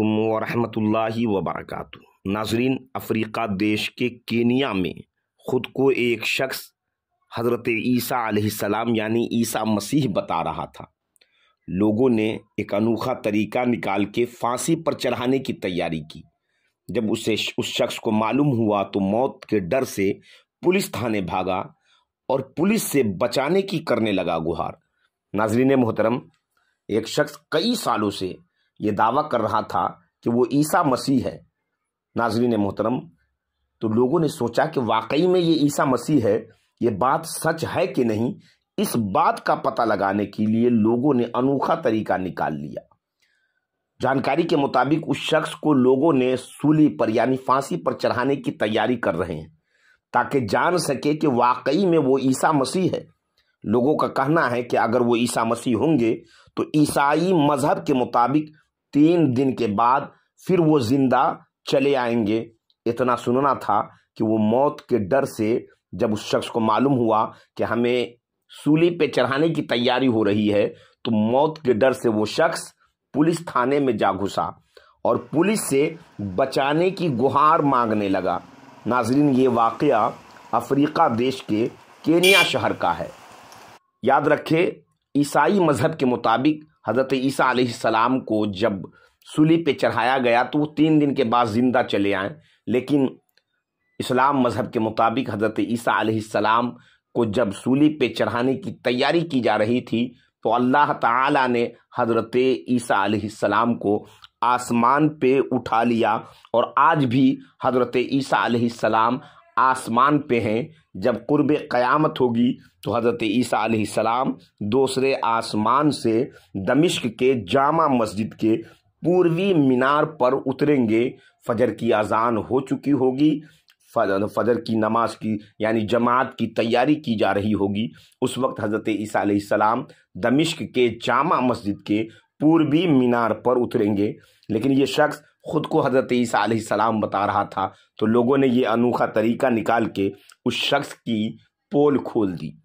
अलैक्म वरहमतुल्लाहि नाजरीन अफ्रीका देश के केनिया में ख़ुद को एक शख्स हज़रत ईसा यानी ईसा मसीह बता रहा था लोगों ने एक अनोखा तरीका निकाल के फांसी पर चढ़ाने की तैयारी की जब उसे उस शख्स को मालूम हुआ तो मौत के डर से पुलिस थाने भागा और पुलिस से बचाने की करने लगा गुहार नाजरीन मोहतरम एक शख्स कई सालों से ये दावा कर रहा था कि वो ईसा मसीह है नाजरीन मोहतरम तो लोगों ने सोचा कि वाकई में ये ईसा मसीह है ये बात सच है कि नहीं इस बात का पता लगाने के लिए लोगों ने अनोखा तरीका निकाल लिया जानकारी के मुताबिक उस शख्स को लोगों ने सूली पर यानी फांसी पर चढ़ाने की तैयारी कर रहे हैं ताकि जान सके कि वाकई में वो ईसा मसीह है लोगों का कहना है कि अगर वो ईसा मसीह होंगे तो ईसाई मजहब के मुताबिक तीन दिन के बाद फिर वो जिंदा चले आएंगे इतना सुनना था कि वो मौत के डर से जब उस शख्स को मालूम हुआ कि हमें सूली पे चढ़ाने की तैयारी हो रही है तो मौत के डर से वो शख्स पुलिस थाने में जा घुसा और पुलिस से बचाने की गुहार मांगने लगा नाजरीन ये वाक़ अफ्रीका देश के केनिया शहर का है याद रखें ईसाई मज़हब के मुताबिक हज़रत ईसा को जब सूली पे चढ़ाया गया तो वो तीन दिन के बाद ज़िंदा चले आए लेकिन इस्लाम मज़हब के मुताबिक हज़रत ईसा को जब सूली पे चढ़ाने की तैयारी की जा रही थी तो अल्लाह ताला ने हज़रत ईसा को आसमान पे उठा लिया और आज भी हज़रत ईसा आसमान पे हैं जब कुर्ब क़यामत होगी तो हज़रत ईसा सलाम दूसरे आसमान से दमिश्क के जामा मस्जिद के पूर्वी मीनार पर उतरेंगे फजर की अजान हो चुकी होगी फजर की नमाज की यानी जमात की तैयारी की जा रही होगी उस वक्त हज़रत ईसा सलाम दमिश्क के जामा मस्जिद के पूर्वी मीनार पर उतरेंगे लेकिन ये शख्स ख़ुद को हज़रत सलाम बता रहा था तो लोगों ने ये अनोखा तरीका निकाल के उस शख्स की पोल खोल दी